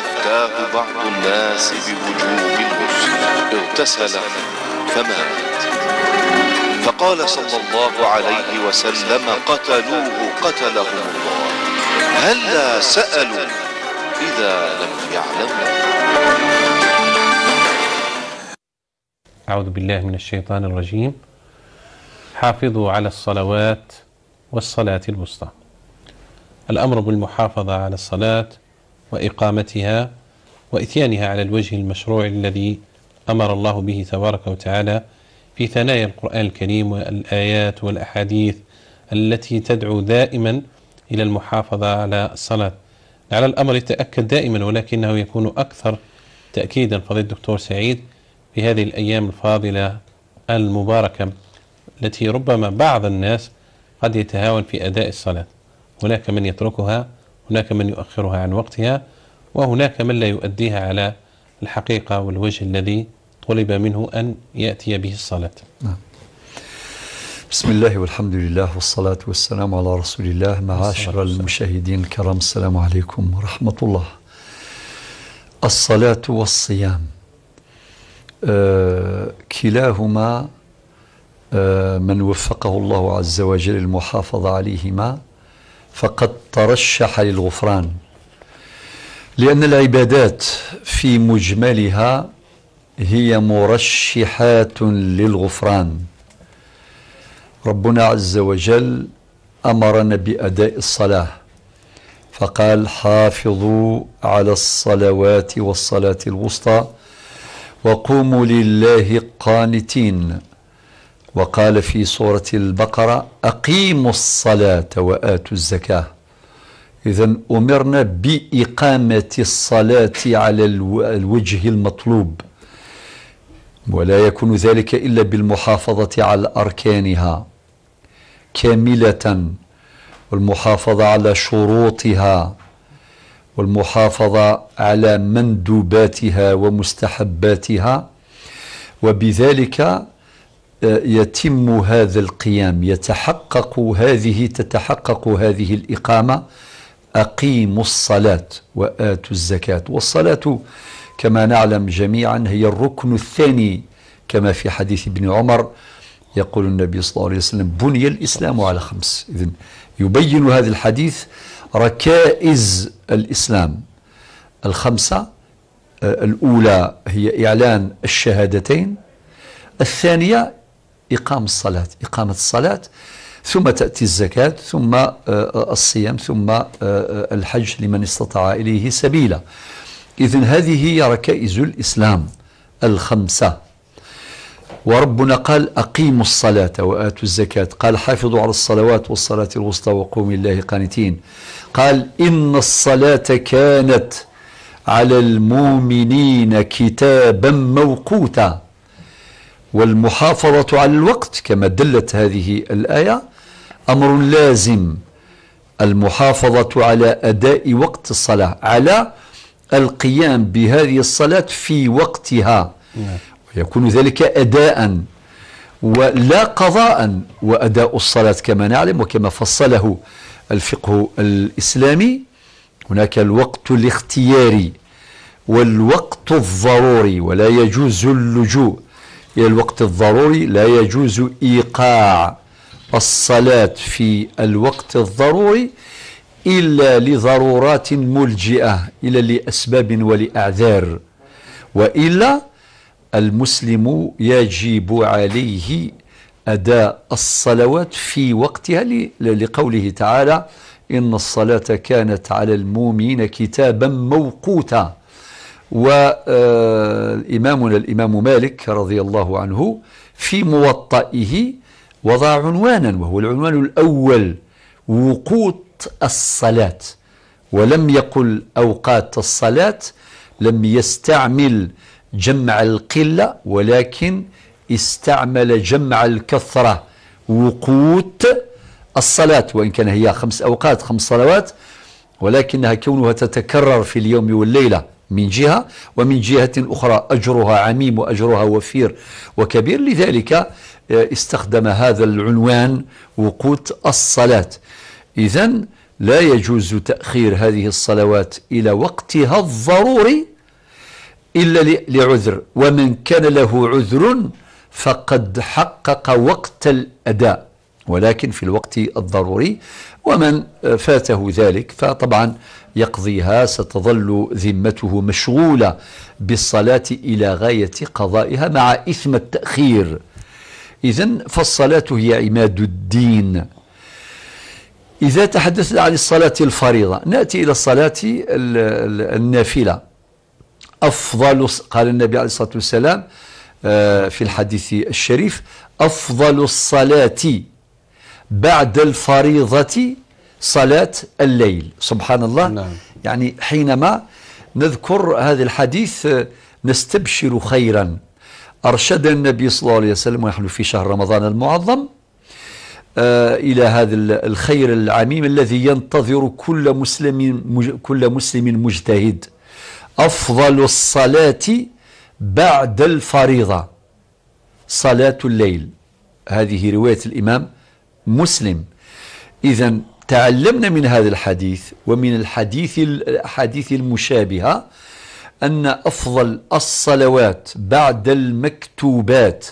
أفتاه بعض الناس بوجوب الغسل اغتسل فمات فقال صلى الله عليه وسلم قتلوه قتلهم الله هلا سألوا إذا لم يعلموا أعوذ بالله من الشيطان الرجيم حافظوا على الصلوات والصلاة الوسطى الأمر بالمحافظة على الصلاة وإقامتها وإتيانها على الوجه المشروع الذي أمر الله به تبارك وتعالى في ثنايا القرآن الكريم والآيات والأحاديث التي تدعو دائما إلى المحافظة على الصلاة على الأمر يتأكد دائما ولكنه يكون أكثر تأكيدا فضيلة الدكتور سعيد في هذه الأيام الفاضلة المباركة التي ربما بعض الناس قد يتهاون في أداء الصلاة هناك من يتركها هناك من يؤخرها عن وقتها وهناك من لا يؤديها على الحقيقة والوجه الذي طلب منه أن يأتي به الصلاة نعم. بسم الله والحمد لله والصلاة والسلام على رسول الله معاشر المشاهدين الكرام السلام عليكم ورحمة الله الصلاة والصيام آه كلاهما آه من وفقه الله عز وجل المحافظة عليهما فقد ترشح للغفران لأن العبادات في مجملها هي مرشحات للغفران ربنا عز وجل أمرنا بأداء الصلاة فقال حافظوا على الصلوات والصلاة الوسطى وقوموا لله قانتين وقال في سورة البقرة أقيموا الصلاة وآتوا الزكاة إذا أمرنا بإقامة الصلاة على الوجه المطلوب ولا يكون ذلك إلا بالمحافظة على أركانها كاملة والمحافظة على شروطها والمحافظة على مندوباتها ومستحباتها وبذلك يتم هذا القيام يتحقق هذه تتحقق هذه الإقامة أقيموا الصلاة وآتوا الزكاة والصلاة كما نعلم جميعا هي الركن الثاني كما في حديث ابن عمر يقول النبي صلى الله عليه وسلم بني الإسلام على خمس إذن يبين هذا الحديث ركائز الإسلام الخمسة آه، الأولى هي إعلان الشهادتين الثانية إقام الصلاة إقامة الصلاة ثم تأتي الزكاة ثم آه، آه، الصيام ثم آه، الحج لمن استطاع إليه سبيلا إذن هذه هي ركائز الإسلام الخمسة وربنا قال أقيموا الصلاة وآتوا الزكاة قال حافظوا على الصلوات والصلاة الوسطى وقوموا الله قانتين قال إن الصلاة كانت على المؤمنين كتابا موقوتا والمحافظة على الوقت كما دلت هذه الآية أمر لازم المحافظة على أداء وقت الصلاة على القيام بهذه الصلاة في وقتها ويكون ذلك أداء ولا قضاء وأداء الصلاة كما نعلم وكما فصله الفقه الإسلامي هناك الوقت الاختياري والوقت الضروري ولا يجوز اللجوء إلى الوقت الضروري لا يجوز إيقاع الصلاة في الوقت الضروري إلا لضرورات ملجئة إلا لأسباب ولأعذار وإلا المسلم يجب عليه أداء الصلوات في وقتها لقوله تعالى إن الصلاة كانت على المؤمنين كتابا موقوتا وإمامنا الإمام مالك رضي الله عنه في موطئه وضع عنوانا وهو العنوان الأول وقوت الصلاة ولم يقل أوقات الصلاة لم يستعمل جمع القلة ولكن استعمل جمع الكثرة وقوت الصلاة وإن كان هي خمس أوقات خمس صلوات ولكنها كونها تتكرر في اليوم والليلة من جهة ومن جهة أخرى أجرها عميم وأجرها وفير وكبير لذلك آه، استخدم هذا العنوان وقوت الصلاة إذا لا يجوز تأخير هذه الصلوات إلى وقتها الضروري إلا لعذر ومن كان له عذر فقد حقق وقت الأداء ولكن في الوقت الضروري ومن فاته ذلك فطبعا يقضيها ستظل ذمته مشغولة بالصلاة إلى غاية قضائها مع إثم التأخير إذا فالصلاة هي عماد الدين إذا تحدثنا عن الصلاة الفريضة نأتي إلى الصلاة النافلة أفضل قال النبي عليه الصلاة والسلام آه، في الحديث الشريف أفضل الصلاة بعد الفريضة صلاة الليل سبحان الله نعم. يعني حينما نذكر هذا الحديث آه، نستبشر خيرا أرشد النبي صلى الله عليه وسلم ونحن في شهر رمضان المعظم آه إلى هذا الخير العميم الذي ينتظر كل مسلم كل مسلم مجتهد أفضل الصلاة بعد الفريضة صلاة الليل هذه رواية الإمام مسلم إذا تعلمنا من هذا الحديث ومن الحديث الأحاديث المشابهة أن أفضل الصلوات بعد المكتوبات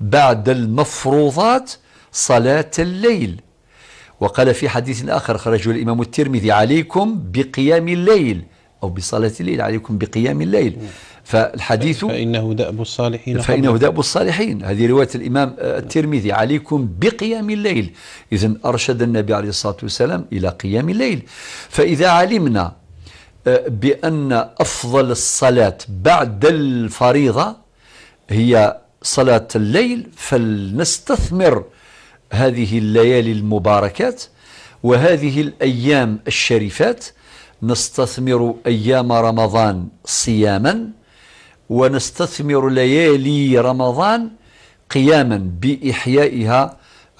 بعد المفروضات صلاة الليل وقال في حديث آخر خرجه الإمام الترمذي عليكم بقيام الليل أو بصلاة الليل عليكم بقيام الليل فالحديث فإنه دأب الصالحين فإنه دأب الصالحين هذه رواية الإمام آه، نعم. الترمذي عليكم بقيام الليل إذا أرشد النبي عليه الصلاة والسلام إلى قيام الليل فإذا علمنا آه، بأن أفضل الصلاة بعد الفريضة هي صلاة الليل فلنستثمر هذه الليالي المباركات وهذه الأيام الشريفات نستثمر أيام رمضان صياما ونستثمر ليالي رمضان قياما بإحيائها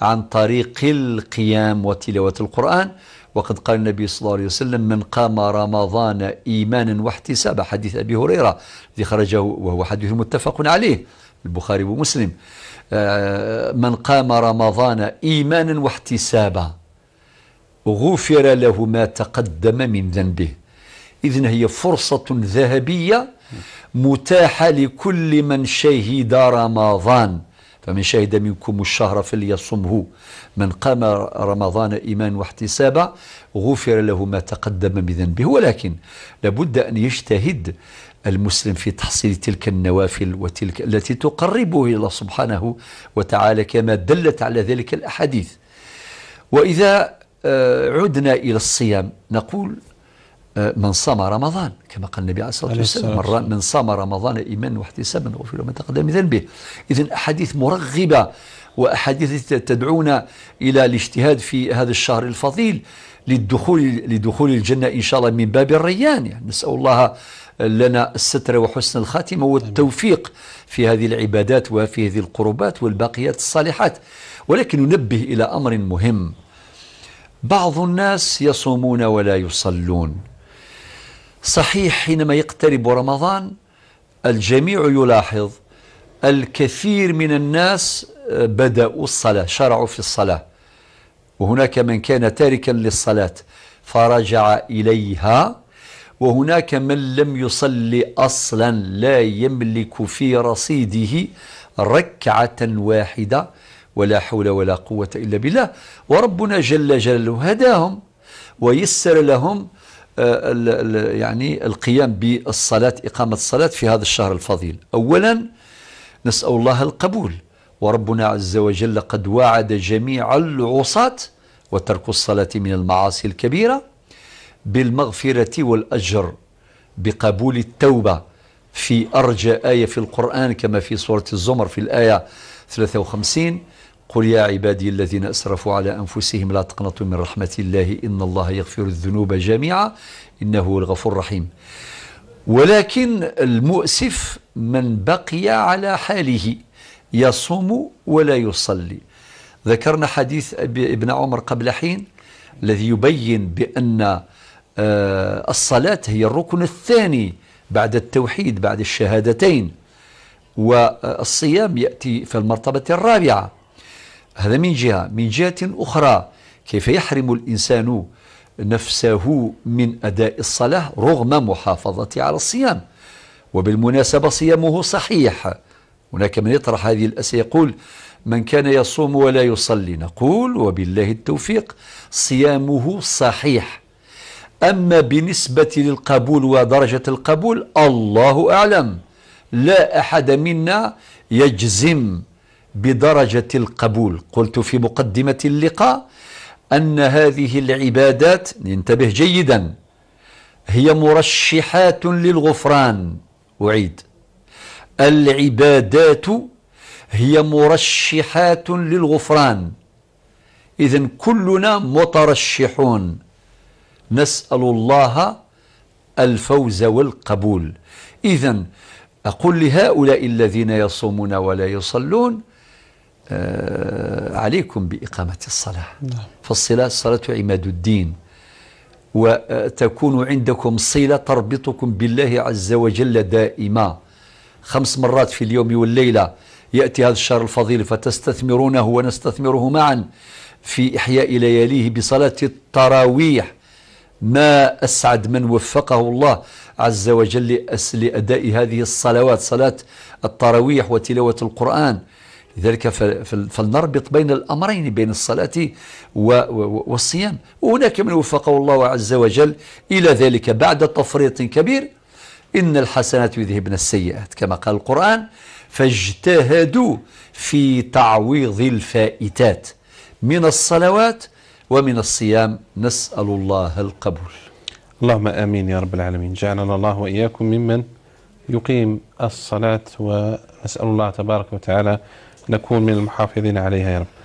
عن طريق القيام وتلاوة القرآن وقد قال النبي صلى الله عليه وسلم من قام رمضان إيمانا واحتسابا حديث أبي هريرة الذي خرجه وهو حديث متفق عليه البخاري ومسلم آه، من قام رمضان إيمانا واحتسابا غفر له ما تقدم من ذنبه إذن هي فرصة ذهبية متاحة لكل من شهد رمضان فمن شهد منكم الشهر فليصمه من قام رمضان إيمان واحتسابا غفر له ما تقدم من ذنبه ولكن لابد أن يجتهد المسلم في تحصيل تلك النوافل وتلك التي تقربه إلى سبحانه وتعالى كما دلت على ذلك الأحاديث وإذا آه، عدنا إلى الصيام نقول من صام رمضان كما قال النبي عليه الصلاة والسلام من صام رمضان إيمانا واحتسابا غفر له ما تقدم من ذنبه إذا أحاديث مرغبة وأحاديث تدعونا إلى الاجتهاد في هذا الشهر الفضيل للدخول لدخول الجنة إن شاء الله من باب الريان يعني نسأل الله لنا الستر وحسن الخاتمة والتوفيق في هذه العبادات وفي هذه القربات والباقيات الصالحات ولكن ننبه إلى أمر مهم بعض الناس يصومون ولا يصلون صحيح حينما يقترب رمضان الجميع يلاحظ الكثير من الناس آه، بدأوا الصلاة شرعوا في الصلاة وهناك من كان تاركا للصلاة فرجع إليها وهناك من لم يصلي أصلا لا يملك في رصيده ركعة واحدة ولا حول ولا قوة إلا بالله وربنا جل جلاله هداهم ويسر لهم آه، يعني القيام بالصلاة إقامة الصلاة في هذا الشهر الفضيل أولا نسأل الله القبول وربنا عز وجل قد وعد جميع العصاة وترك الصلاة من المعاصي الكبيرة بالمغفرة والأجر بقبول التوبة في أرجى آية في القرآن كما في سورة الزمر في الآية 53 قل يا عبادي الذين أسرفوا على أنفسهم لا تقنطوا من رحمة الله إن الله يغفر الذنوب جميعا إنه هو الغفور الرحيم ولكن المؤسف من بقي على حاله يصوم ولا يصلي ذكرنا حديث ابن عمر قبل حين الذي يبين بأن آه، الصلاة هي الركن الثاني بعد التوحيد بعد الشهادتين والصيام يأتي في المرتبة الرابعة هذا من جهة من جهة أخرى كيف يحرم الإنسان نفسه من أداء الصلاة رغم محافظة على الصيام وبالمناسبة صيامه صحيح هناك من يطرح هذه الأسئلة يقول من كان يصوم ولا يصلي نقول وبالله التوفيق صيامه صحيح أما بالنسبة للقبول ودرجة القبول الله أعلم لا أحد منا يجزم بدرجة القبول قلت في مقدمة اللقاء أن هذه العبادات ننتبه جيدا هي مرشحات للغفران أعيد العبادات هي مرشحات للغفران إذا كلنا مترشحون نسأل الله الفوز والقبول إذا أقول لهؤلاء الذين يصومون ولا يصلون آه، عليكم بإقامة الصلاة نعم. فالصلاة الصلاة عماد الدين وتكون عندكم صلة تربطكم بالله عز وجل دائما خمس مرات في اليوم والليلة يأتي هذا الشهر الفضيل فتستثمرونه ونستثمره معا في إحياء لياليه بصلاة التراويح ما أسعد من وفقه الله عز وجل لأداء هذه الصلوات صلاة التراويح وتلاوة القرآن لذلك فلنربط بين الأمرين بين الصلاة والصيام وهناك من وفقه الله عز وجل إلى ذلك بعد تفريط كبير إن الحسنات يذهبن السيئات كما قال القرآن فاجتهدوا في تعويض الفائتات من الصلوات ومن الصيام نسأل الله القبول اللهم آمين يا رب العالمين جعلنا الله وإياكم ممن يقيم الصلاة ونسأل الله تبارك وتعالى نكون من المحافظين عليها يا رب